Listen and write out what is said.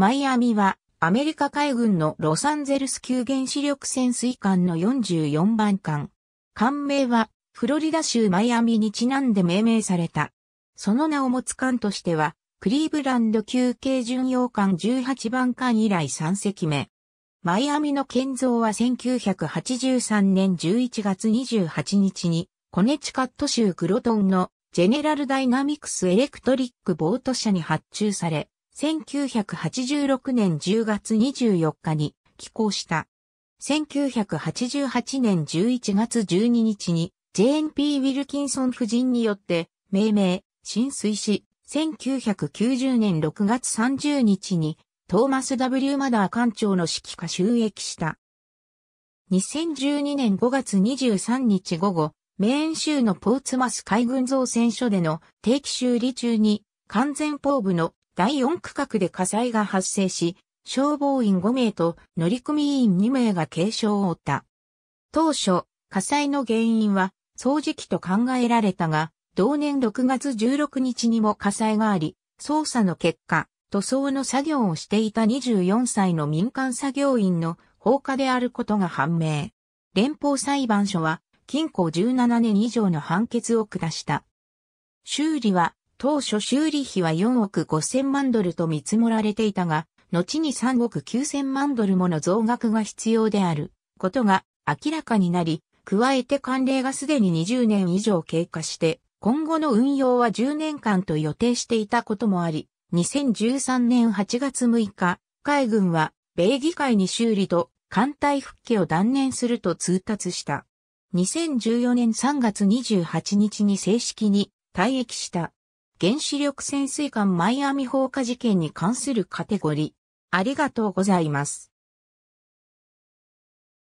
マイアミはアメリカ海軍のロサンゼルス級原子力潜水艦の44番艦。艦名はフロリダ州マイアミにちなんで命名された。その名を持つ艦としてはクリーブランド級憩巡洋艦18番艦以来3隻目。マイアミの建造は1983年11月28日に、コネチカット州クロトンのジェネラルダイナミクスエレクトリックボート社に発注され、1986年10月24日に寄港した。1988年11月12日に JNP ウィルキンソン夫人によって命名、浸水し、1990年6月30日にトーマス W マダー艦長の指揮下収益した。2012年5月23日午後、メーン州のポーツマス海軍造船所での定期修理中に完全ーブの第4区画で火災が発生し、消防員5名と乗組員2名が軽傷を負った。当初、火災の原因は掃除機と考えられたが、同年6月16日にも火災があり、捜査の結果、塗装の作業をしていた24歳の民間作業員の放火であることが判明。連邦裁判所は、禁錮17年以上の判決を下した。修理は当初修理費は4億5千万ドルと見積もられていたが、後に3億9千万ドルもの増額が必要であることが明らかになり、加えて慣例がすでに20年以上経過して、今後の運用は10年間と予定していたこともあり、2013年8月6日、海軍は米議会に修理と艦隊復帰を断念すると通達した。2014年3月28日に正式に退役した原子力潜水艦マイアミ放火事件に関するカテゴリー。ありがとうございます。